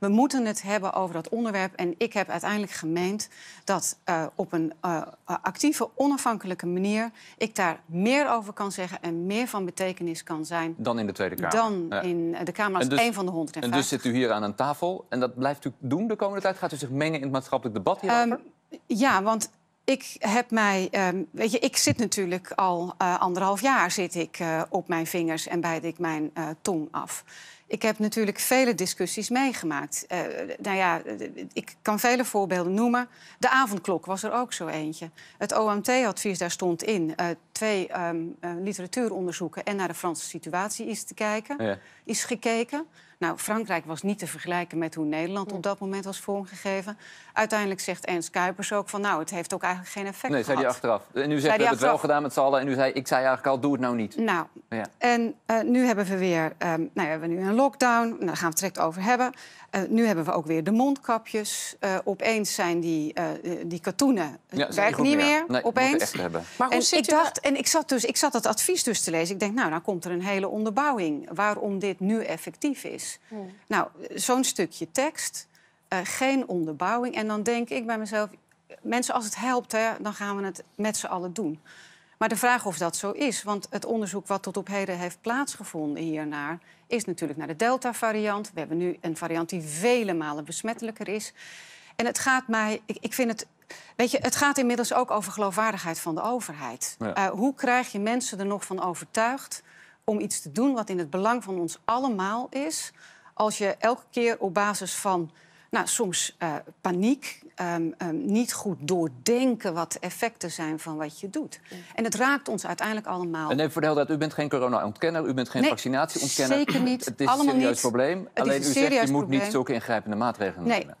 We moeten het hebben over dat onderwerp. En ik heb uiteindelijk gemeend dat eh, op een eh, eh, actieve, onafhankelijke manier ik daar meer over kan zeggen en meer van betekenis kan zijn. Dan in de Tweede Kamer. Dan in de Kamer als dus- één van de 150. En dus zit u hier aan een tafel en dat blijft u doen de komende tijd? Gaat u zich mengen in het maatschappelijk debat hierover? Ehm, ja, want ik heb mij, ehm, weet je, ik zit natuurlijk al anderhalf jaar zit ik, op mijn vingers en bijt ik mijn tong af. Ik heb natuurlijk vele discussies meegemaakt. Eh, nou ja, eh, ik kan vele voorbeelden noemen. De avondklok was er ook zo eentje. Het OMT-advies, daar stond in eh, twee ehm, literatuuronderzoeken en naar de Franse situatie is te kijken, is gekeken. Nou, Frankrijk was niet te vergelijken met hoe Nederland op dat moment was vormgegeven. Uiteindelijk zegt Ernst Kuipers ook van, nou, het heeft ook eigenlijk geen effect nee, gehad. Nee, zei hij achteraf. En nu zegt, we het wel gedaan met z'n allen. En nu zei, ik zei eigenlijk al, doe het nou niet. Nou, ja. en nu hebben we weer, um, nou ja, we hebben nu een lockdown. Nou, daar gaan we het direct over hebben. Eh, nu hebben we ook weer de mondkapjes. Eh, opeens zijn die, eh, die katoenen ja, niet meer. opeens. Echt hebben. Maar hoe en zit ik dacht, en ik zat dus, ik zat dat advies dus te lezen. Ik denk, nou, nou komt er een hele onderbouwing waarom dit nu effectief is. Hm. Nou, zo'n stukje tekst, geen onderbouwing. En dan denk ik bij mezelf, mensen, als het helpt, hè, dan gaan we het met z'n allen doen. Maar de vraag of dat zo is, want het onderzoek wat tot op heden heeft plaatsgevonden hiernaar, is natuurlijk naar de Delta-variant. We hebben nu een variant die vele malen besmettelijker is. En het gaat mij, ik, ik vind het Weet je, het gaat inmiddels ook over geloofwaardigheid van de overheid. Eh, hoe krijg je mensen er nog van overtuigd om iets te doen wat in het belang van ons allemaal is, als je elke keer op basis van nou, soms eh, paniek, ehm, ehm, niet goed doordenken wat de effecten zijn van wat je doet. En het raakt ons uiteindelijk allemaal. En even voor de helderheid, u bent geen corona-ontkenner, u bent geen nee, vaccinatieontkenner. Zeker niet. Het is allemaal een serieus probleem. Alleen u zegt, je moet niet zulke ingrijpende maatregelen nee, nemen.